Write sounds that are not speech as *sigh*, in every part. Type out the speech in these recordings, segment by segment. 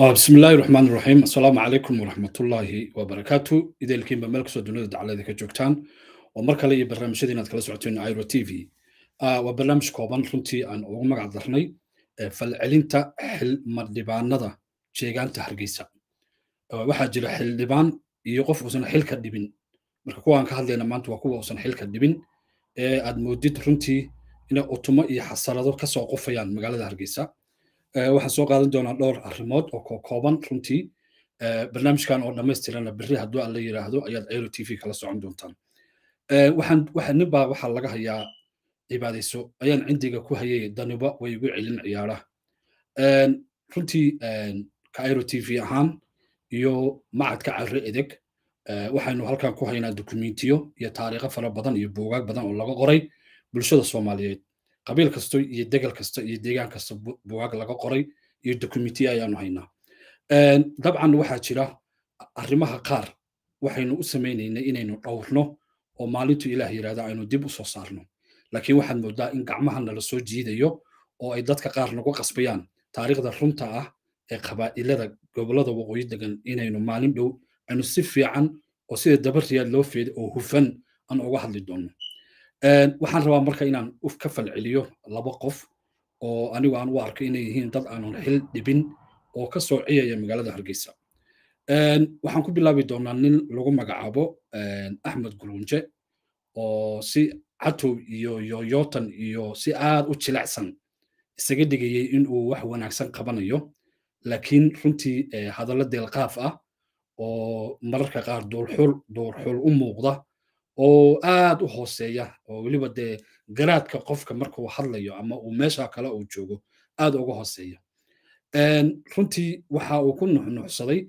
بسم الله الرحمن الرحيم السلام عليكم ورحمة الله وبركاته إذا الكيم بملك سودنا دعالة ذيك جوكتان ومركا لي برنامج شدينا كلا سعتين ايرو تي في وبرنامج كوبان رنتي أن أغمق عضرني فالعلينتا حل مردبان نضا شيغان تهرقيسا waxaa jira xildhibaan iyo qof uusan xil ka dhibin marka kuwaan ka hadlayna maanta waa kuwa uusan xil ka dhibin ee aad moodid runtii inay utumo iyo xasarado kasoo qufayaan magaalada hargeysa Eh, waxaan soo qaadan doonaa dhowr arrimood oo kooban runtii eh, barnaamijkan oo dhammaystirana berri hadduu aan la yiraahdo ayaad cero t v kala socon doontaan eh, waxaan waxaa laga hayaa cibaadayso ayaan cindiga ku hayay daniba way igu celin ciyaara runtii cairo t v ahaan iyo macadka carre edeg waxaynu halkan ku haynaa dukumentiyo iyo taariikho fara badan iyo buugaag badan oo laga qoray bulshada soomaaliyeed qabiil kasto iyo degel kasta iyo deegaan kasta buwaag laga qoray iyo dokumentiya ayaanu haynaa dabcan waxaa jira arrimaha qaar waxaynu u samaynaynay inaynu dhowrno oo maalintu ilaah yidhahda aynu dib u soo saarno laakiin waxaad moodaa in gacmaha nala soo jiidayo oo ay dadka qaar nagu qasbayaan taariikhda runta ah ee qabaa'ilada gobolada waqooyi degan inaynu maalin dhow aynu si fiican oo sida dabariyaad loo feeday oo hufan aan uga hadli doonno waxaan rabaa marka inaan uf ka falceliyo laba qof oo anigu aan u arko inay yihiin dad aanan xil dhibin oo ka ciyaya magaalada hargeysa waxaan ku bilaabi doonaa nin lagu magacaabo axmed gurunje oo si catow iyo yoyotan iyo si aad u jilacsan isaga dhigayey inuu wax wanaagsan qabanayo laakiin runtii eh, hadallo deelqaaf ah oo mararka qaar duurxul u muuqda oo aad u hooseeya oo weliba dee garaadka qofka markuu hadlayo ama uu meesha kale uu joogo aad uga hooseeya runtii waxa uu ku nuxnuxsaday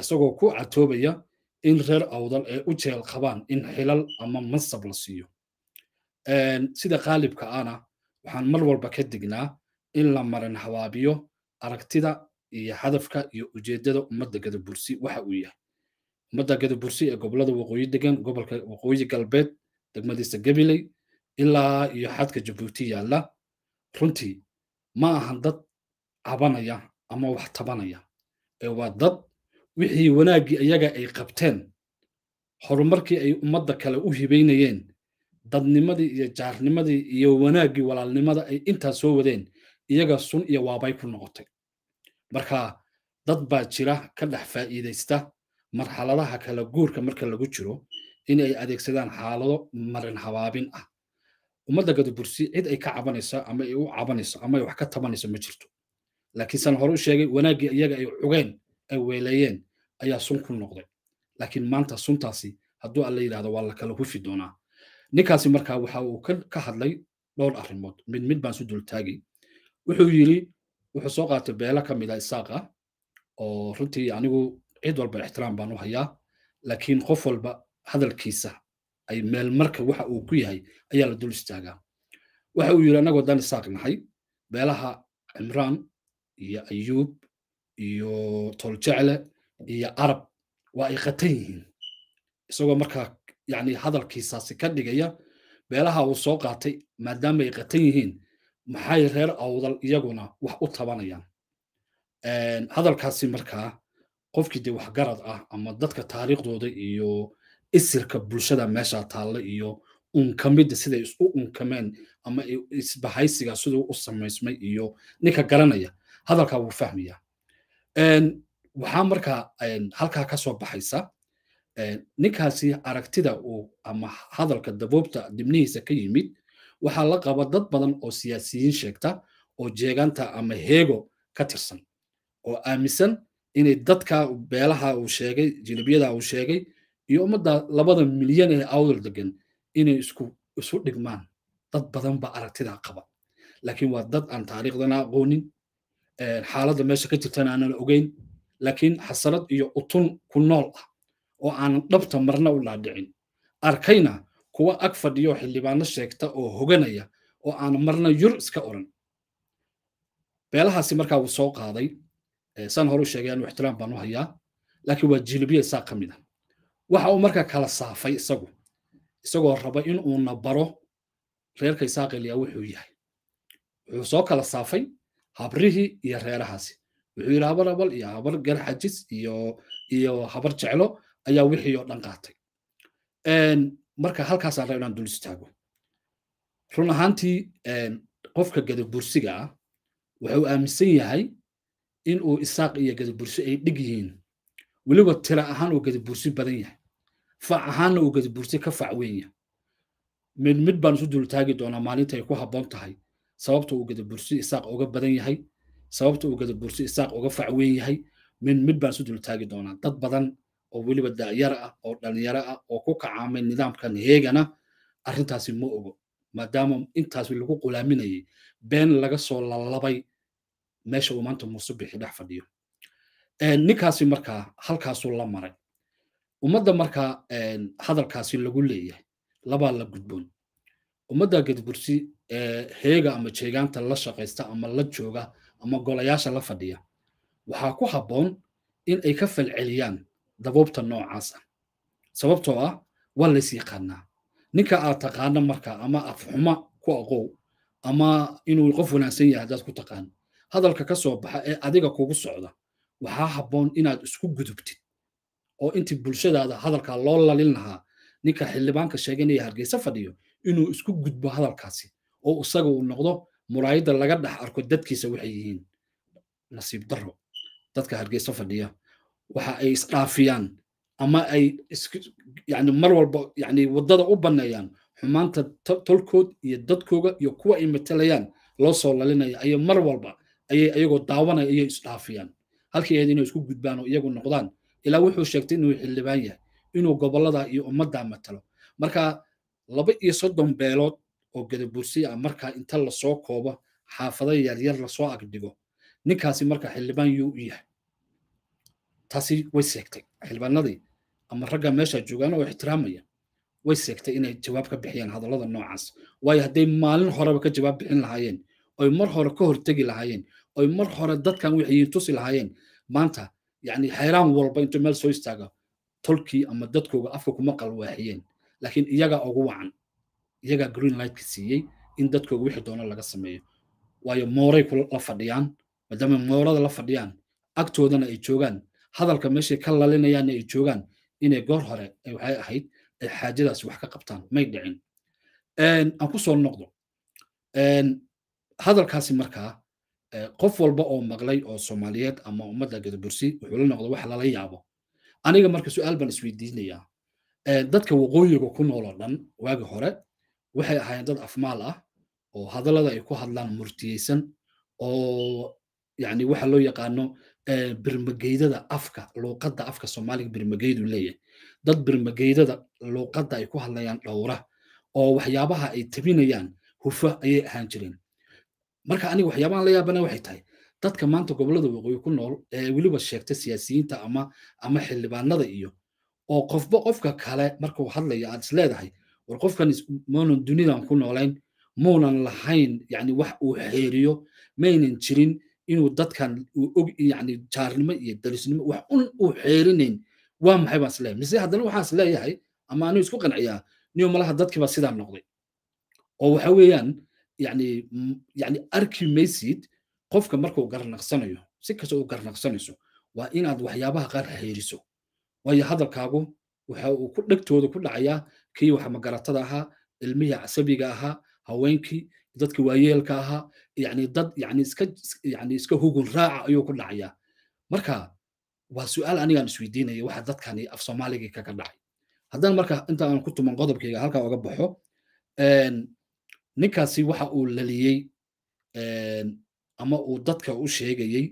isagoo ku catoobaya in reer awdal ay u jeel qabaan in xilal ama mansab la siiyo sida qaalibka ana waxaan mar walba ka dignaa in la marin habaabiyo aragtida iyo hadafka iyo ujeeddada ummadda gadabursi waxa uu yahay ummadda gadabursi ee gobolada waqooyi degan gobolka waqooyi galbeed degmadiisa gabiley ilaa iyo xadka jabuuti yaalla runtii ma ahan dad cabanaya ama wax tabanaya ee waa dad wixii wanaaggii iyaga ay qabteen horumarkii ay ummadda kale u hibaynayeen dadnimadii iyo jaarnimadii iyo wanaaggii walaalnimada ay intaa soo wadeen iyaga sun iyo waabay ku noqotay marka dad baa jira ka dhex faa'iidaysta marxaladaha kala guurka marka lagu jiro inay adeegsadaan xaalado marin habaabin ah ummadda gadabursi cid ay ka cabanayso ama ay u cabanayso ama ay wax ka tabanayso ma jirto laakiin san hore u sheegay wanaaggii iyaga ay cugeen ay weeleeyeen ayaa sun ku noqday laakiin maanta suntaasi hadduu alla yidhahdo waa la kala hufi doonaa ninkaasi markaa waxa uu ka hadlay dhowr arrimood mid mid baan su dultaagay wuxuu yidhi wuxuu soo qaatay beelo ka mid a ah isaaqa oo runtii anigu cid walba ixtiraam baan u hayaa laakiin qof walba hadalkiisa ay meel marka waxa uu ku yahay ayaa la dul istaagaa waxa uu yihi anagoo dan isaaq nahay beelaha cimraan iyo ayuub iyo toljecle iyo arab waa ay qatan yihiin isagoo markaa yani hadalkiisaasi ka dhigaya beelaha uu soo qaatay maadaama ay qatan yihiin maxay reer awdal iyaguna wax u tabanayaan hadalkaasi markaa qofkii dee waxgarad ah ama dadka taariikhdooda iyo isirka bulshada meesha taalla iyo unkamidda ah siday isu unkameen ama isbahaysiga siduu u samaysmay iyo ninka garanaya hadalkaa wuu fahmayaa waxaa markaa halkaa ka soo baxaysa ninkaasi aragtida uu ama hadalka daboobta dibnihiisa ka yimid waxaa la qaba dad badan oo siyaasiyiin sheegta oo jeeganta ama heego ka tirsan oo aaminsan inay dadka beelaha uu sheegay jinabiyada uu sheegay iyo ummadda labada milyan ee awdal degan inay isu dhigmaan dad badan ba aragtidaa qaba laakiin waa dad aan taariikhdana aqoonin eh, xaaladda meesha ka jirtana aanan ogeyn laakiin xasanad iyo utun ku nool ah oo aanan dhabta marna u dhaadhicin arkayna kuwa ag fadhiyo xildhibaano sheegta oo hoganaya oo aanan marna yur iska oran beelahaasi markaa wuu soo qaaday saan hore u sheegay anu ixtiraam u hayaa laakiin waa jilubiya saa ka mid a ah. waxa uu marka kala saafay isagu isagoo raba in uuna baro reerka isaaq eliya wuxuu yahay wuxuu soo kala saafay habrihii iyo reerahaasi wuxuu yidhi habar abal iyo habar garxajis iyo iyo habar jeclo ayaa wixii oo dhan qaatay marka halkaasaan raba inaan dul istaago run ahaantii qofka gadabursiga ah wuxuu aaminsan yahay in uu isaaq iyo gadabursi ay dhig yihiin weliba tira ahaan uu gadabursi badan yahay fac ahaanna uu gadabursi ka fac weyn yahay mid mid baan isu dultaagi doonaa maalinta ay ku habboon tahay sababta uu gadabursi isaaq uga badan yahay sababta uu gadabursi isaaq uga fac weyn yahay mid mid baan isu dultaagi doonaa dad badan oo weliba da'yar ah oo dhalinyaro ah oo ku kacaamay nidaamkan heegana arrintaasi ma ogo maadaama intaasi lagu qulaaminayay been laga soo lalabay meesha uu maanta muusubixi dhex fadhiyo ninkaasi markaa halkaasuu la maray ummadda markaa hadalkaasi lagu leeyahay labaa la gudboon ummadda ee heega ama jeegaanta la shaqaysta ama la jooga ama golayaasha la fadhiya waxaa ku habboon in ay ka falceliyaan dabuubta noocaas ah sababtoo ah waa lays yaqaanaa ninka aad taqaano markaa ama afxuma ku aqow ama inuu qof wanaagsan yahay haddaad ku taqaano hadalka ka soo baxa ee adiga kugu socda waxaa habboon inaad isku gudubtid oo intii bulshadaada hadalkaa loo lalin lahaa ninka xildhibaanka sheeganaya hargeysa fadhiyo inuu isku gudbo hadalkaasi oo isaga uu noqdo muraayadda laga dhex arko dadkiisa waxay yihiin nasiib daro dadka hargeysa fadhiya waxa ay isdhaafiyaan ama ay yani mar walba yani waddada u banneeyaan xumaanta tolkood iyo dadkooga iyo kuwa ay matalayaan loo soo lalinaya ayo mar walba ayay iyagoo daawanaya iyay isdhaafiyaan halkii ayd inay isku gudbaan oo iyagu noqdaan ilaa wuxuu sheegtay inuu xildhibaan yahay inuu gobollada iyo ummaddaa matalo marka laba iyo soddon beelood oo gadabursi ah markaa inta lasoo koobo xaafada yaryar lasoo agdhigo ninkaasi marka xildhibaan yuu u yahay taasi way seegtay xildhibaanadii ama ragga meesha joogaan oo ixtiraamaya way seegtay inay jawaab ka bixiyaan hadallada noocaas waayo hadday maalin horeba ka jawaab bixin lahaayeen oy mar hore ka hortegi lahaayeen oy mar hore dadkan waxay tusi lahaayeen maanta yani xeeraan walba intuu meel soo istaago tolkii ama dadkooga afka kuma qalwaaxiyeen laakiin iyagaa ugu wacan iyagaa green lightka siiyey in dadkooga wixii doona laga sameeyo waayo mooray la fadhiyaan maadaama moorada la fadhiyaan agtoodana ay joogaan hadalka meeshay ka lalinayaanna ay joogaan inay goor hore waxay ahayd ay xaajadaas wax ka qabtaan may dhicin aan ku soo noqdo hadalkaasi markaa qof walba oo maqlay oo soomaaliyeed ama ummadda wuxuu la noqda wax lala yaabo aniga marka su-aal baan isweydiinayaa dadka waqooyiga ku nool oo dhan waagi hore waxay ahaayeen dad afmaal ah oo hadallada ay ku hadlaan murtiyeysan oo yani waxa loo yaqaano birmageydada afka luuqada afka soomaaliga birmageydu leeyahay dad birmageydada luuqada ay ku hadlayaan dhowra oo waxyaabaha ay tabinayaan hufa ayay ahaan jireen marka aniga waxyaabaan la yaabana waxay tahay dadka maanta gobollada waqooyi ku nool ee weliba sheegta siyaasiyiinta ama ama xildhibaanada iyo oo qofba qofka kale markuu hadlayo aad isleedahay war qofkan maanan dunidan ku noolayn muunan lahayn yani wax uu xeeriyo maynan jirin inuu dadkan uu og yani jaarnimo iyo dalisnimo wax un uu xeerinayn waa maxay baan isleeyahay mise haddana waxaan isleeyahay ama anuu isku qanciyaa niyo malaha dadkiiba sidaa noqday oo waxa weeyaan yani mm, yani qofka markuu garnaqsanayo si kasta u garnaqsanayso waa inaad waxyaabaha qaar xiriiriso waayo hadalkaagu waxa uu ku dhegtooda ku dhacayaa kii waxmagaratada ahaa ilmihii casabiga ahaa haweenkii dadkii waayeelka ahaa yani dad yani iska yani iska hugun raaca ayuu ku dhacayaa marka waa su-aal anigaan isweydiinaya waxa dadkani af soomaaligii kaga dhacay haddaan marka inta aan ku tuman qodobkayga halkaa oga baxo ninkaasi waxa uu laliyey ama uu dadka u sheegayey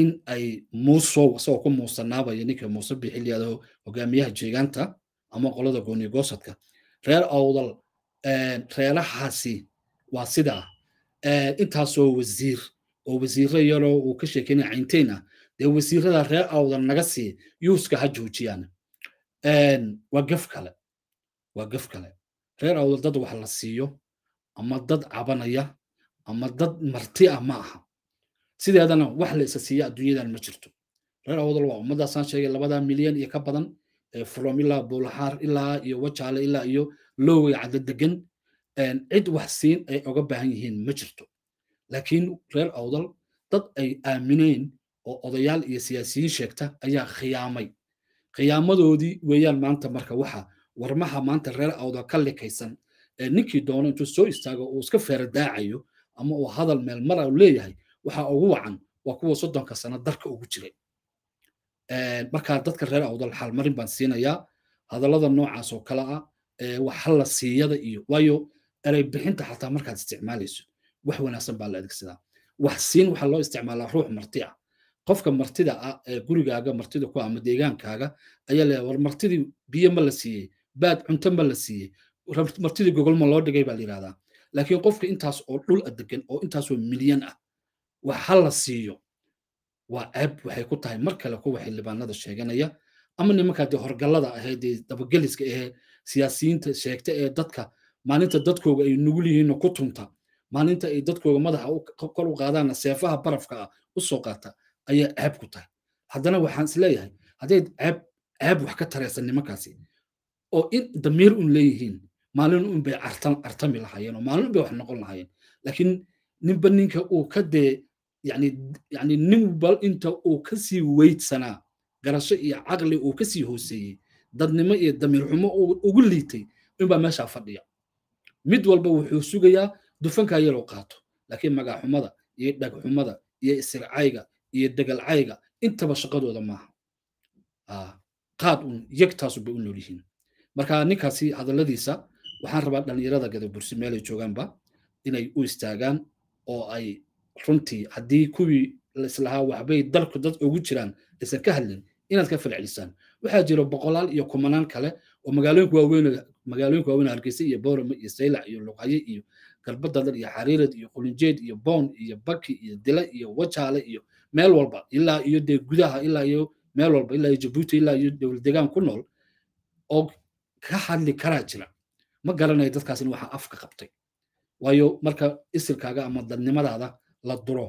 in ay muusow isagoo ku muusanaabaya ninka muuse bixil hogaamiyaha jeegaanta ama qolada gooniyo goosadka reer awdal reerahaasi waa sidaa intaasoo wasiir oo wasiiro yaroo uu ka sheekeynaya caynteyn ah dee wasiirada reer awdal naga sii yuuska ha joojiyaan waa gaf kale waa gaf kale reer awdal dad wax la siiyo ama dad cabanaya ama dad marti ah ma aha sideedana wax la isa siiya adduunyadan ma jirto reer awdal waa ummaddaasaan sheegay labada milyan iyo ka badan ee from ilaa buulaxaar ilaa iyo wajaale ilaa iyo lowga cadadegan cid wax siin ay oga baahan yihiin ma jirto laakiin reer awdal dad ay aamineen oo odayaal iyo siyaasiyiin sheegta ayaa khiyaamay khiyaamadoodii weeyaan maanta marka waxa warmaha maanta reer awda ka likaysan ee ninkii doono intuu soo istaago uu iska feeradaacayo ama uu hadal meel mara leeyahay waxa ugu wacan waa kuwa soddonka sano darka ugu jiray markaa dadka reer awdal xalmarin baan siinayaa hadallada noocaas oo kale ah wax siiyada iyo waayo erey bixinta xataa markaad isticmaalayso wax wanaagsan baa la adeegsadaa wax siin waxaa loo isticmaalaa ruux marti ah qofka martida ah ee gurigaaga martida ku ah ama deegaankaaga ayaa leeyahay war martidii biyo ma la siiyey baad ma la siiyey martidii gogolma loo dhigay baa la yidhahdaa laakiin qofka intaas oo dhul adegan oo intaasoo milyan ah wax ha la siiyo waa ceeb waxay ku tahay mar kale kuwa xildhibaanada sheeganaya ama nimanka dee horgallada ahee dee dabageliska ahee siyaasiyiinta sheegta ee dadka maalinta dadkooga ay nugul yihiinna ku tunta maalinta ay dadkooga madaxa kor u qaadaanna seefaha barafka ah u soo qaata ayaa ceeb ku tahay haddana waxaan isleeyahay haddayd ceeb ceeb wax ka taraysa nimankaasi oo in damiir un leeyihiin maalin unbay artami lahaayeen oo maalin unbay wax noqon lahaayeen laakiin ninba ninka uu ka dee yani yani ninba inta uu ka sii weydsanaa garasho iyo caqli uu kasii hooseeyey dadnimo iyo damiir xumo uu ugu liitay inbaa meeshaa fadhiya mid walba wuxuu sugayaa dufankaa yarow qaato laakiin magaaxumada iyo dhagxumada iyo isircayga iyo degalcayga intaba shaqadooda maaha ah, qaad un yagtaasubay u nool yihiin marka ninkaasi hadalladiisa waxaan rabaa dhallinyarada gadabursi meelay joogaanba inay u istaagaan oo ay runtii haddii kuwii laislahaa waxbay dalku dad ugu jiraan aysan ka hadlin inaad ka falcelisaan waxaa jira boqolaal iyo kumanaan kale oo magaalooyinka waaweyn magaalooyinka hargeysa iyo boorama iyo saylac iyo luqaye iyo galbada dal iyo xariirad iyo qulinjeed iyo boon iyo baki iyo dila iyo wajaale iyo meel walba ilaa iyo dee gudaha ilaa iyo meel walba ilaa iyo jabuuti ilaa iyo dowlad ku nool oo ka hadli karaa jira ma garanayo dadkaasin in waxa afka qabtay waayo marka isilkaaga ama dadnimadaada la duro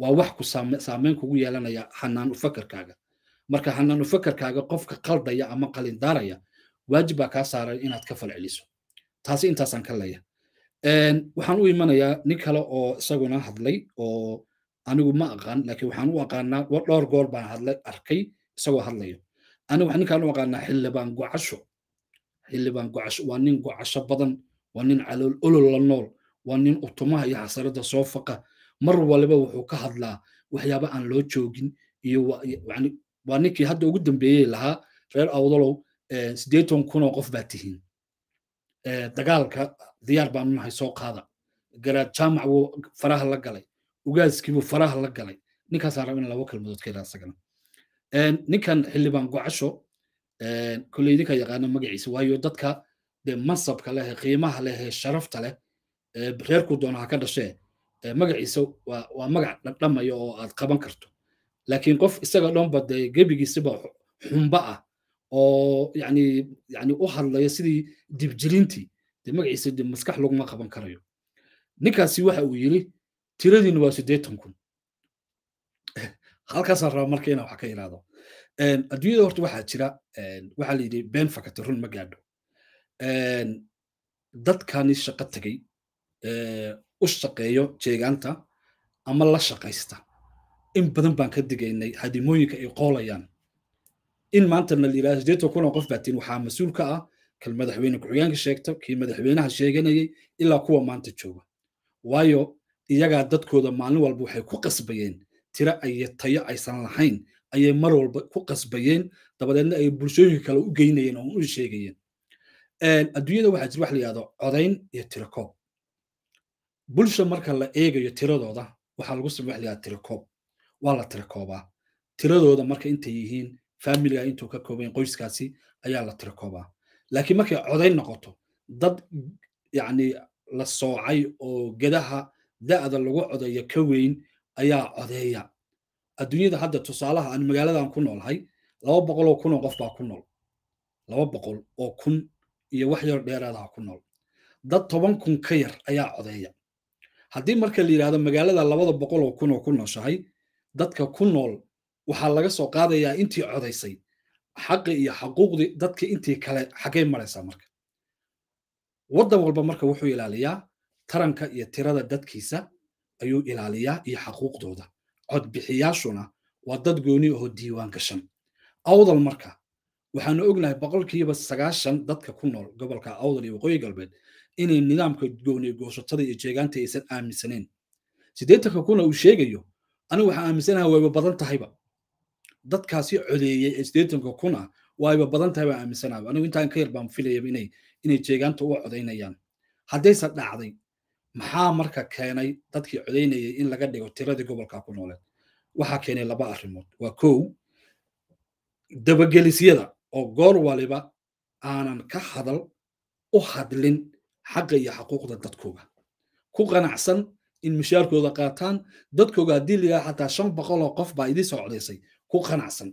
waa wax ku saameyn kugu yeelanaya hanaan ufakarkaaga marka hanaan ufakarkaaga qofka qaldaya ama qalindaaraya waajib baa kaa saaray inaad ka falceliso taasi intaasaan ka leeya waxaan u imanayaa nin kale oo isaguna hadlay oo anigu ma aqaan lakin waxaan u aqaanaa dhowr goor baan arkay isagoo hadlayo anigu ninkaan u aqaanaa xildhibaan gocasho xildhibaan waa nin gocasho badan waa nin calool olol la nool waa nin utumaha iyo xasaradda soo faqa mar waliba wuxuu ka hadlaa waxyaaba aan loo joogin iyo waa ninkii hadda ugu dambeeyey lahaa reer awdalow siddeetan kunoo qof baa tihiin dagaalka diyaar baan nahay soo qaada garaad jaamac buu faraha la galay ugaaskiibuu faraha la galay ninkaasaan raba in laba kelmadood ka helaa ninkan xildhibaan gocasho kolle idinka yaqaano magaciisa waayo dadka dee mansabka leh qiimaha leh sharafta leh reerku doona ha ka dhashee magaciisa waa magac dhadhamaya oo aad qaban karto laakiin qof isaga dhanba dee gebigiisiba xumba ah oo yani yani u hadlaya sidii dibjirintii dee magaciisa dee maskax laguma qaban karayo ninkaasi waxa uu yiri tiradiina waa siddeetan kun *laughs* halkaasaan raba marka inaan wax ka yidhaahdo adduunyada horta waxaa jira waxaa la yidhi been run ma gaadho dadkani shaqo tagay u shaqeeyo jeegaanta ama la shaqaysta in badan baan ka digaynay hadimooyinka ay qoolayaan in maanta na layidhahdo siddeetan kulan qof baa tiin waxaa mas-uul ka ah kal madaxweyne ku-xigeenka sheegta kii madaxweynaha sheeganayay ilaa kuwa maanta jooga waayo iyagaa dadkooda maalin walba waxay ku qasbayeen tiro ay tayo aysan lahayn ayay mar walba ku qasbayeen dabadeedna ay bulshooyinka kale u geynayeen oo u sheegayeen adduunyada waxaa jir wax la yihahdo codayn iyo tirakoob bulsha marka la eegayo tiradooda waxaa lagu samay wax la yidhahdo tirakoob waa la tirakoobaa tiradooda marka intay yihiin faamiliga intuu ka koobayn qoyskaasi ayaa la tirakoobaa laakiin markay codayn noqoto dad yacni la soocay oo gedaha da'da lagu codeeya ka weyn ayaa codeeya adduunyada hadda tusaalaha aan magaaladan ku noolahay laba boqol oo kun oo qof baa ku nool laba boqol oo kun iyo wax yar dheeraadaha ku nool dad toban kun ka yar ayaa codeeya haddii marka la yidhahdo magaalada labada boqol oo kun oo ku nooshahay dadka ku nool waxaa laga soo qaadayaa intii codaysay xaqi iyo xaquuqdii dadka intii kale xaggay maraysaa marka waddan walba marka wuxuu ilaaliyaa taranka iyo tirada dadkiisa ayuu ilaaliyaa iyo xaquuqdooda codbixiyaashuna waa dad gooni aho diiwaan gashan awdal marka waxaanu ognahay boqolkiiba sagaashan dadka ku nool gobolka awdal iyo waqooyi galbeed inay nidaamka gooni goosatada iyo jeegaanta aysan aaminsanayn siddeetanka kuna uu sheegayo anigu waxaan aaminsanaha wayba badan tahayba dadkaasi codeeyey ee siddeetanka kuna waayba badan tahay baan aaminsanaha anigu intaan ka yar baan filayaba inay jeegaanta u codaynayaan haddayse dhacday maxaa marka keenay dadkii codaynayay in laga dhigo tiradii gobolka ku nooleed waxaa keenay laba arrimood waa kow dabagelisyada oo goor waliba aanan ka hadal u hadlin xaqa iyo xaquuqda dadkooga ku qanacsan in mishaarkooda qaataan dadkooga haddii la xataa shan boqol oo qof baa idin socdaysay ku qanacsan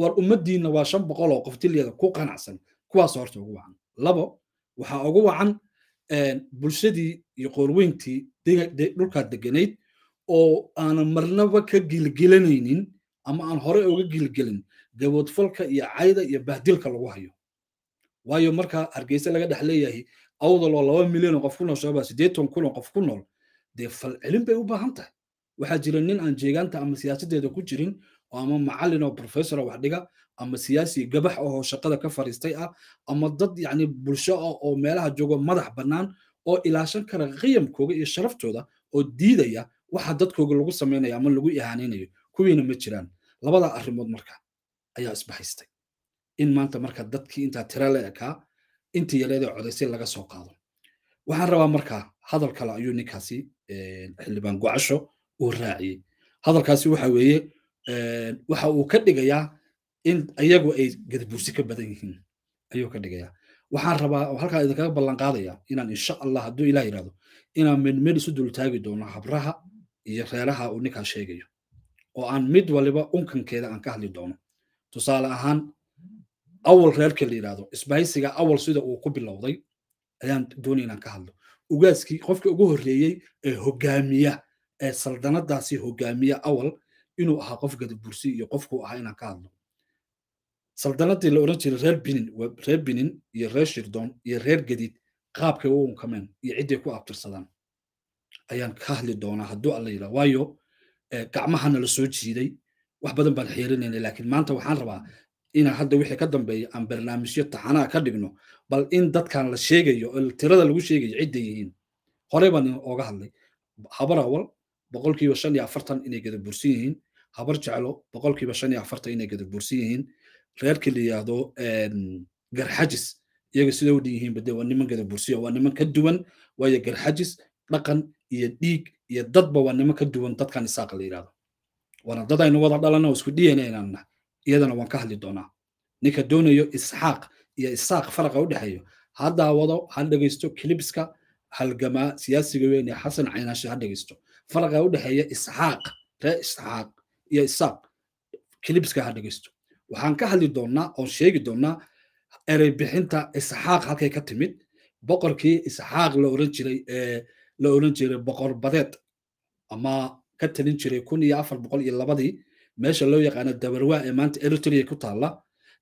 war ummaddiinna waa shan boqol oo qof tiliyada ku qanacsan kuwaas horta ugu wacan labo waxaa ugu wacan bulshadii iyo qoorweyntii dhulkaa deganayd oo aanan marnaba ka gilgelinaynin ama aan hore uga gilgelin gaboodfalka iyo cayda iyo bahdilka lagu hayo waayo marka hargeyse laga dhex leeyahay awdal oo laba milyan oo qof ku nool shabaab siddeetan kun oo qof ku nool dee falcelin bay u baahan tahay waxaa jira nin aan jeegaanta ama siyaasaddeeda ku jirin oo ama macallin oo professor wax dhiga ama siyaasi gabax oo shaqada ka fariistay ah ama dad yani bulsho ah oo meelaha joogo madax bannaan oo ilaashan kara qiyamkooga iyo sharaftooda oo diidaya waxa dadkooga lagu samaynayo ama lagu ihaanaynayo kuwiina ma jiraan labada arrimood marka ayaa isbahaystay in maanta marka dadkii intaa tira la ekaa intii yareedee codaysay laga soo qaado waxaan rabaa marka hadal kale ayuu ninkaasi xildhibaan gocasho uu raaciyey hadalkaasi waxa weeye waxa uu ka dhigayaa in iyagu ay gadabuusi ka badan yihiin ayuu ka dhigaya waxaan rabaa halkaa idinkaga ballan qaadaya inaan insha allah hadduu ilah yidhahdo inaan midmid isu dultaagi doono habraha iyo reeraha uu ninkaas sheegayo oo aan mid waliba unkankeeda aan ka hadli doono tusaale ahaan awal reerka la yidhahdo isbahaysiga awal sida uu ku bilowday ayaan doonay inaan ka hadlo ugaaskii qofka ugu horreeyey ee hogaamiya ee saldanadaasi hogaamiya awal inuu ahaa qof gadabursi iyo qofkuu ahaa inaan ka hadlo saldanadii la oran jiray reer binin waa reer binin iyo reer shirdoon iyo reer gedid qaabkay u unkameen iyo cidday ku abtirsadaan ayaan ka hadli doonaa hadduu alla yidhaha waayo eh, gacmahana la soo jiiday wax badan baan xiirinayna laakiin maanta waxaan rabaa inaan hadda wixii ka dambeeya aan barnaamijyo taxanaa ka dhigno bal in dadkan la sheegayo tirada lagu sheegayo cidday yihiin horey baan ooga hadlay habar awal boqolkiiba shan iyo afartan inay gadabursan yihiin habar jeclo boqolkiiba shan iyo afartan inay gadabursan yihiin reerkii la yidhaahdo garxajis iyaga sida u dhiyihiinba de waa nimankada bursiya waa niman ka duwan waayo garxajis dhaqan iyo dhiig iyo dadba waa niman ka duwan dadkan isaaqa la yidhahdo waana dad aynu wada dhalana oo isku dna iyadana waan ka hadli doonaa ninka doonayo isxaaq iyo isaaq faraqa u dhexeeyo ha daawado ha dhegaysto kilibiska halgamaa siyaasiga weyne xasan caynaashe ha dhegaysto faraqa u dhexeeya isxaaq ree isxaaq iyo isaaq kilibiska ha dhegaysto waxaan ka hadli doonnaa oon sheegi doonnaa erey bixinta isxaaq halkay ka timid boqorkii isxaaq la oran jiray la oran jiray boqor badeed ama ka talin jiray kun iyo afar boqol iyo labadii meesha loo yaqaano dabarwa ee maanta eritrea ku taalla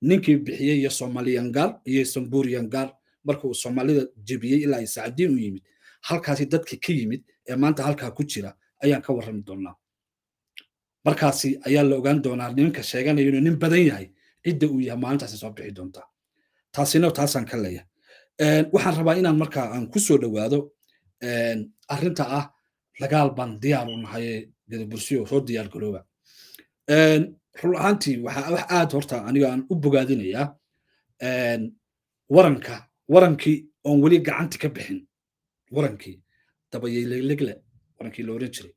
ninkii bixiyey iyo soomaliyangaar iyo samburiyangaar markuu soomaalida jebiyey ilaa ay sacadiin u yimid halkaasi dadkii ka yimid ee maanta halkaa ku jira ayaan ka warrami doonaa markaasi ayaa la ogaan doonaa nimanka sheeganaya inuu nin badan yahay cidda uu yahay maalintaasi soo bixi doontaa taasina taasaan ka leeya waxaan rabaa inaan markaa aan ku soo dhowaado arrinta ah dagaal baan diyaar u nahay gadabursiyo soo diyaar garooba run ahaantii waxaa wax aad horta aniga aan u bogaadinayaa waranka warankii oon weli gacanti ka bixin warankii dabayay leglegle warankii la oran jiray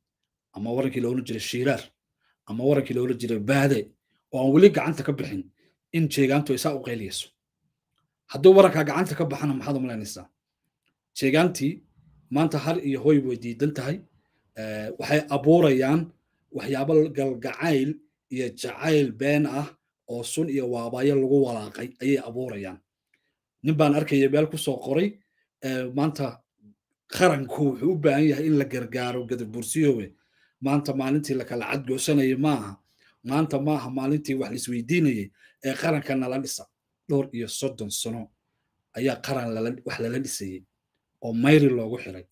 ama warankii la oran jiray shiiraar ama warankii loola jiray baade oo aan weli gacanta ka bixin in jeegaantu ay saa u qayliyayso hadduu warankaa gacanta ka baxana maxaad umalaynaysaa jeegaantii maanta har iyo hoy way diidan tahay waxay abuurayaan waxyaaba galgacayl iyo jacayl been ah oo sun iyo waabaayo lagu walaaqay ayay abuurayaan nin baan arkaya meel ku soo qoray maanta qaranku wuxuu u baahan yahay in la gargaaro gadabursiyowe maanta maalintii lakala cadgoosanayay maaha maanta maaha maalintii wax laisweydiinayay ee qaranka nala dhisa dhowr iyo soddon sano ayaa qaran wax lala dhisayey oo mayri loogu xiray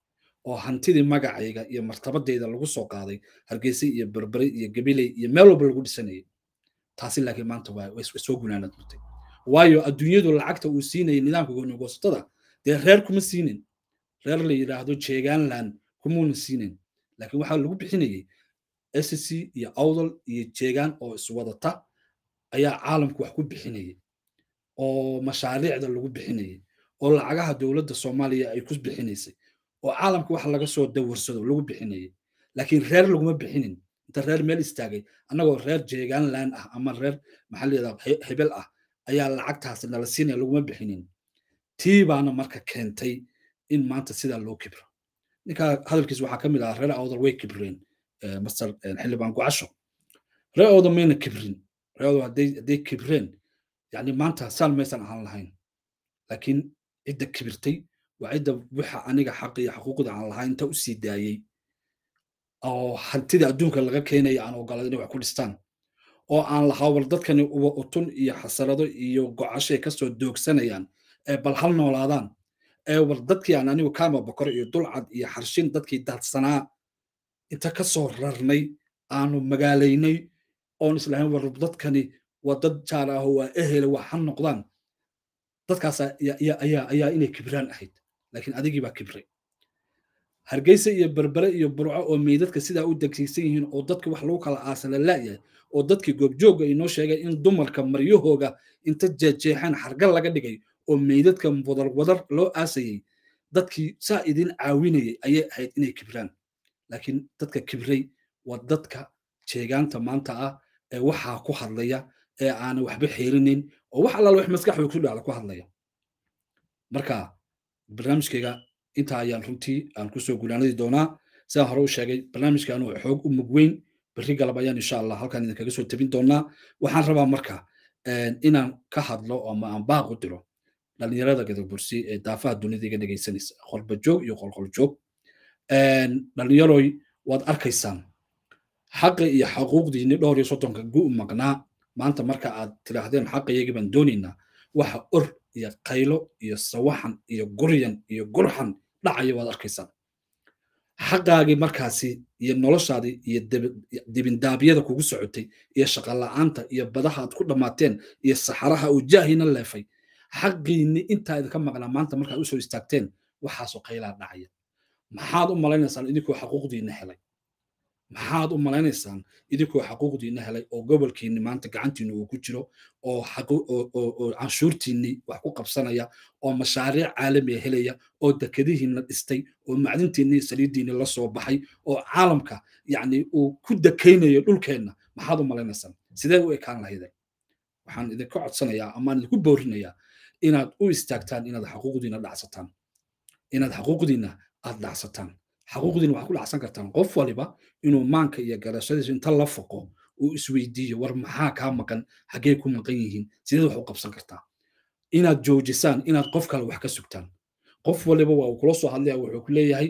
oo hantidii magacayga iyo martabadeyda lagu soo qaaday hargeysa iyo berbere iyo gabiley iyo meel walba lagu dhisanayay taasi laakiin maanta soo gunaanad murtay waayo adduunyadu lacagta uu siinayay nidaamka gooni dee reer kuma siinin reer la yidhaahdo jeegaanland kumuuna siinin laakiin waxaa lagu bixinayay ssc iyo awdal iyo jeegaan oo iswadata ayaa caalamku wax ku bixinayay oo mashaariicda lagu bixinayay oo lacagaha dowladda soomaaliya ay ku bixinaysay oo caalamka wax laga soo dawarsado lagu bixinayay laakiin reer laguma bixinin inta reer meel istaagay annagoo reer jeegaanland ah ama reer maxaa hebel ah ayaa lacagtaasi nala siinaya laguma bixinin tii baana marka keentay in maanta sidaa loo kibro ninkaa hadalkiis waxaa ka mid ahaa reer awdal way kibreen masar xildhibaan gocasho reer awdal mayna kibrin reer awdal hadday kibreen yani maanta saan maysan ahaan lahayn laakiin cidda kibirtay waa cidda waxa aniga xaq iyo xuquuqda aan lahaa inta u sii daayey oo hantida adduunka laga keenaya aan ogolad inay wax ku dhistaan oo aan lahaa war dadkani uba utun iyo xasarado iyo gocasho ay kasoo doogsanayaan ee bal hal noolaadaan war dadkii aan anigu kaama bokor iyo dulcad iyo xarshin dadkii daadsanaa inta ka soo rarnay aanu magaalaynay oon islahayn war dadkani waa dad jaal aho waa ehele waa ha noqdaan dadkaas ayaa inay kibraan ahayd laakiin adigii baa kibray hargeysa iyo berbere iyo burco oo meydadka sidaa u degsiisan yihiin oo dadki wax lagu kala aasala yahay oo dadkii goobjoogga inoo sheegay in dumarka maryahooga inta jeejeexaan xargal laga dhigay oo meydadka wadarwadar loo aasayay dadkii saa idin caawinayay ayay ahayd inay kibraan laakiin dadka kibray waa dadka jeegaanta maanta ah ee waxaa ku hadlaya ee aana waxba xeelinin oo wax allaal wax maskaxda ku dhacda ku hadlaya marka barnaamijkayga intaa ayaan runtii aan kusoo gunaanadi doonaa sidaan hore u sheegay barnaamijkan waa xoog u mugweyn berri galab ayaan insha allah halkaan idinkaga soo tabin doonaa waxaan rabaa marka inaan ka hadlo ama aan baaqu diro dhalinyarada gadabursi ee daafaha dunida iga dhegaysanaysa qolbajoog iyo qolqoljoog dhalinyaroy waad arkaysaan xaqa iyo xaquuqdiini dhowr iyo soddonka gu maqnaa maanta marka aad tidaahdeen xaqayagii baan doonaynaa waxa or iyo qaylo iyo sawaxan iyo guryan iyo gurxan dhacaya waad arkaysaan xaqaagii markaasi iyo noloshaadii iyo dibindaabyada kugu socotay iyo shaqala aanta iyo badaha aad ku dhammaateen iyo saxaraha oo jaahina leefay xaqiinni intaa idinka maqnaa maanta markaad usoo istaagteen waxaasoo qaylaa dhacaya maxaad u malaynaysaan idinkoo xaquuqdiinna helay maxaad u malaynaysaan idinkoo xaquuqdiinna helay oo gobolkiini maanta gacantiinni uu ku jiro oo canshuurtiinni wax ku qabsanaya oo mashaariic caalamiga ah helaya oo dekadihiinna dhistay oo macdintiinni saliidiini la soo baxay oo caalamka yani uu ku dekaynayo dhulkeenna maxaad u malaynaysaan sidee u ekaan lahaydeen waxaan idinka codsanayaa amaan idinku boorinayaa inaad u istaagtaan inaad xaquuqdiina dhacsataan inaad xaquuqdiina aad dhacsataan xaquuqdiina waxaad ku dhacsan kartaan qof waliba inuu maanka iyo garashadiisu inta la foqo uu isweydiiyo war maxaa kaa maqan xaggee ku maqan yihiin sideed wax u qabsan kartaa inaad joojisaan inaad qof kale wax ka sugtaan qof waliba waa uu kula soo hadlaya wuxuu ku leeyahay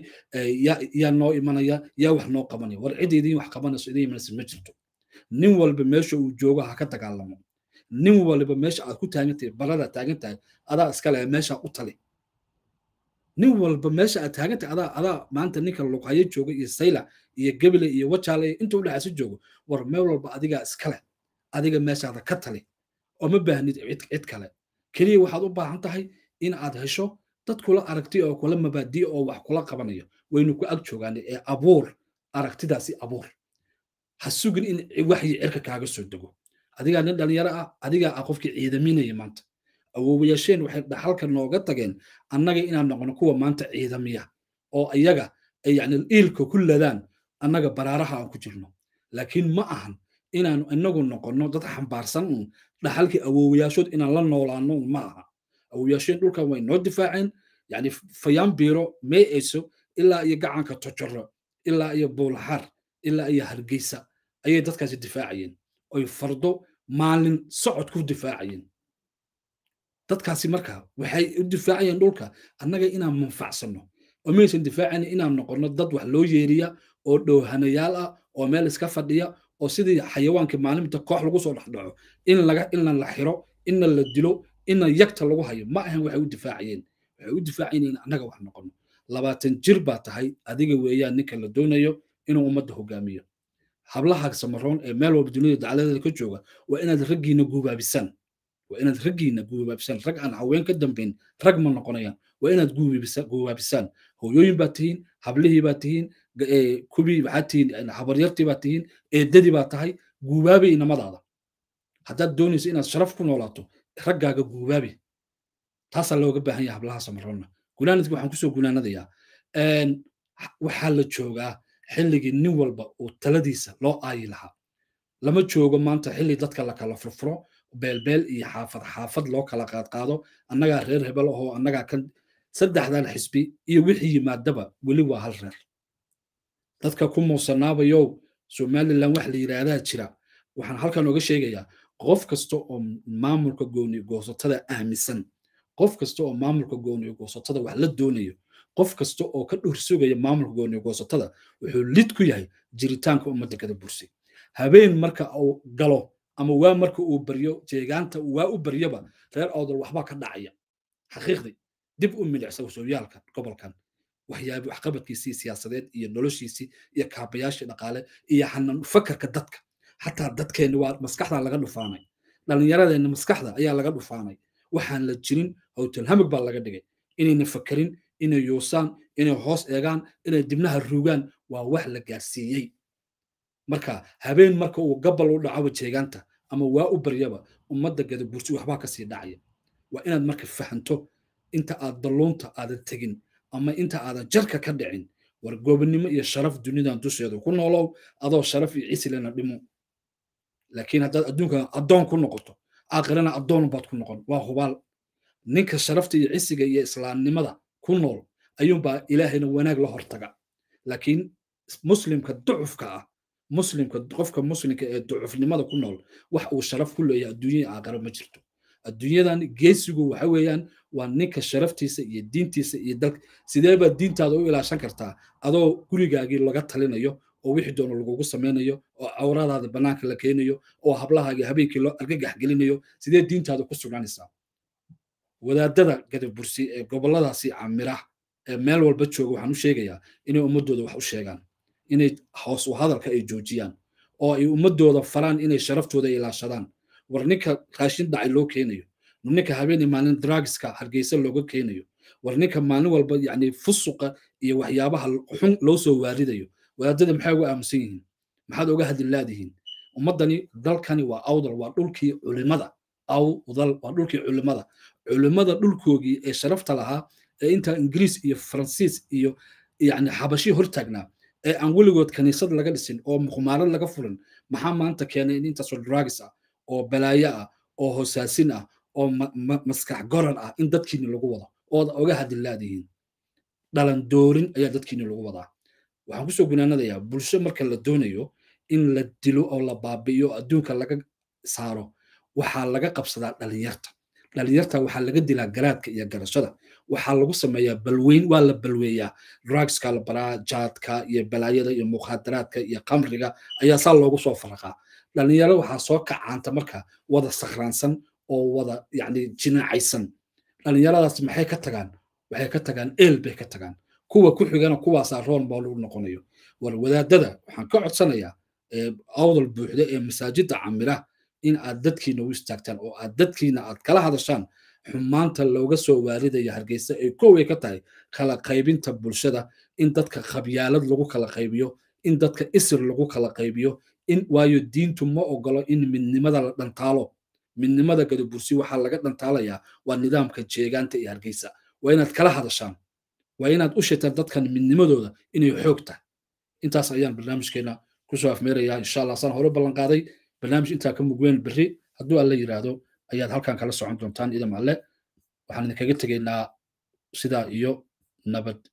yaa noo imanaya yaa wax noo qabanaya war cidda idin wax qabanayso idin imanaysa ma jirto nin walba meesha uu joogo ha ka dagaalamo nin waliba meesha aad ku taagantahay barada taagan tahay adaa iskale meeshaa u tali nin walba meesha aad taagantahay adaa adaa maanta ninka luqhayo jooga iyo sayla iyo gebile iyo wajaale iyo inta udhexaysa joogo war meel walba adigaa iskale adiga meeshaada ka tali ooma baahnid cid kale keliya waxaad u baahan tahay in aad hesho dad kula aragti oo kula mabaadiya oo wax kula qabanayo waynu ku ag joogaanay ee abuur aragtidaasi abuur ha sugin in waxyi cirka kaaga soo dego adigaa nin dhalinyaro ah adigaa ah qofkii ciidaminaya maanta awoowayaasheen waxay dhaxalka nooga tageen annaga inaan noqono kuwa maanta ciidamiya oo iyaga ay yani iilka ku ladaan annaga baraaraha aan ku jirno laakiin ma ahan inaanu inagu noqonno dad xambaarsan un dhaxalkii awoowayaashood inaan la noolaano un ma aha awoowayaasheen dhulkan way noo difaaceen yani fayaan biiro mee eyso ilaa iyo gacanka tojoro ilaa iyo buulaxar ilaa iyo hargeysa ayay dadkaasi difaacayeen oy fardo maalin socod ku difaacayeen dadkaasi markaa waxay u difaacayeen dhulka annaga inaan manfacsanno oo maysan difaacayna inaan noqono dad wax loo yeeriya oo dhowhanayaal ah oo meel iska fadhiya oo sidii xayawaankii maalinta koox lagu soo dhexdhaco in laga inla la xiro inna la dilo inna yagta lagu hayo ma ahan waxay u difaacayeen waxay u difaacayeen in annaga wax noqonno labaatan jir baa tahay adiga weeyaan ninka la doonayo inuu ummadda hogaamiyo hablaha samaroon ee meel walba dunida dacaladeeda ka jooga waa inaad raggiina guubaabisaan waa inaad raggiina guubaabisaan rag aan haween ka dambayn rag ma noqonayaan waa inaad guubaabisaan hoyooyin baa tihiin hablihii baad tihiin kubii maxaad tihiin habaryartii baa tihiin eedadii baad tahay guubaabi inamadaada haddaad doonayso inaad sharaf ku noolaato raggaaga guubaabi taasaa looga baahan yahay hablaha samaroonna gunaanadki waxaan kusoo gunaanadayaa waxaa la joogaa xilligii nin walba uu taladiisa loo aayi lahaa lama joogo maanta xilli dadka lakala furfuro beelbeel iyo xaafad xaafad loo kala qaadqaado annagaa reer hebel ahoo annagaa kan saddexdan xisbi iyo wixii yimaadaba weli waa hal reer dadka ku muusanaabayow somalilan wax la yidhaahdaa jira waxaan halkan oga sheegayaa qof kasta oo maamulka gooni goosatada aaminsan qof kasta oo maamulka gooni goosatada wax la doonayo qof kasta oo ka dhuursugaya maamulka gooni wuxuu lid ku yahay jiritaanka uma kada burse habeen marka uu galo ama waa marka uu baryo jeegaanta waa u baryoba reer oodol waxbaa ka dhacaya xaqiiqdii dib u milicsa warsooyaalka gobolkan waxyaaba waxqabadkiisii siyaasadeed iyo noloshiisii iyo kaabayaashii dhaqaale iyo xanan fakarka dadka xataa dadkeenna waa maskaxdaa laga dhufaanay dhallinyaradeenna maskaxda ayaa laga dhufaanay waxaan la jirin hotel howtalhamig baa laga dhigay inayna fakerin inay yuusaan inay hoos eegaan inay dibnaha ruugaan waa wax la gaarsiiyey marka habeen marka uu gabal u dhacaba jeegaanta ama waa u baryaba ummadda gadabursi waxbaa kasii dhacaya waa inaad marka fahanto inta aad dalluunta aadan tegin ama inta aadan jarka ka dhicin war goobannimo iyo sharaf dunidan dusheeda ku noolow adoo sharaf iyo cisilena dhimo laakiin haddaad adduunka addoon ku noqoto aakhirana addoon baad ku noqon waa hubaal ninka sharafta iyo cisiga iyo islaamnimada ku nool ayuunbaa ilaahayna wanaag la hortaga laakiin muslimka ducufka ah muslimka qofka muslimka ee ducufnimada ku nool wax uu sharaf ku leeyahay adduunyada aaqaro ma jirto adduunyadan geesigu waxa weeyaan waa ninka sharaftiisa iyo diintiisa iyo dalka sideebaad diintaada u ilaashan kartaa adoo gurigaagii laga talinayo oo wixii doono lagugu samaynayo oo cawradaada bannaanka la keenayo oo hablahaagii habeenkii loo argagax gelinayo sidee diintaada ku sugnanaysaa wadaadada gadab ee goboladaasi camira ee meel walba jooga waxaan u sheegayaa inay ummadooda wax u sheegaan inay hoos u hadalka ay joojiyaan oo ay ummadooda faraan inay sharaftooda ilaashadaan war ninka raashin dhacay loo keenayo war ninka habeenii maalin dragska hargeysa looga keenayo war ninka maalin walba yani fusuqa iyo waxyaabaha xun loo soo waaridayo wadaadada maxaa uga aamusan yihiin maxaad oga hadinlaadihiin ummaddani dalkani waa awdal waa dhulkii culimada awdal waa dhulkii culimada culimmada dhulkoogii ee sharafta lahaa ee intaa ingiriis iyo faransiis iyo yani xabashii hortaagnaa ee aan weligood kaniisad laga dhisin oo muqmaarad laga furin maxaa maanta keenay in intaasoo drugis ah oo balaayo ah oo hoosaasin ah oo maskax goran ah in dadkiini lagu wado ooda oga hadillaadihiin dhalan doorin ayaa dadkiini lagu wadaa waxaan kusoo gunaanadayaa bulsho marka la doonayo in la dilo oo la baabi'iyo adduunka laga saaro waxaa laga qabsadaa dhalinyarta dhalinyarta waxaa laga dilaa garaadka iyo garashada waxaa lagu sameeyaa balweyn waa la balweeyaa drugska la baraa jaadka iyo balaayada iyo mukhaadaraadka iyo kamriga ayaa saa loogu soo faraqaa dhalinyaro waxaa soo kacaanta marka wada sakhraansan oo wada yani jinaacaysan dhalinyaradaas maxay ka tagaan waxay ka tagaan eel bay ka tagaan kuwa ku xigana kuwaasaa roon baa lagu noqonayo war wadaadada waxaan ka codsanayaa awdal buuxde ee masaajidda camira in aad dadkiina u istaagtaan oo aad dadkiina aad kala hadashaan xumaanta looga soo waaridaya hargeysa ee koway ka tahay kala qaybinta bulshada in dadka khabyaalad lagu kala qaybiyo in dadka isir lagu kala qaybiyo in waayo diintu ma ogolo in midnimada la dhantaalo midnimada gadabursi waxaa laga dhantaalayaa waa nidaamka jeegaanta iyo hargeysa waa inaad kala hadashaan waa inaad u sheegtaan dadkan midnimadooda inay xoog tahay intaas ayaan barnaamijkeena kusoo afmeerayaa insha allah saan hore ballanqaaday barnaamij intaa ka mugweyn berri hadduu alla yiraahdo ayaad halkan kala socon doontaan idam alle waxaan idinkaga tegaynaa sidaa iyo nabad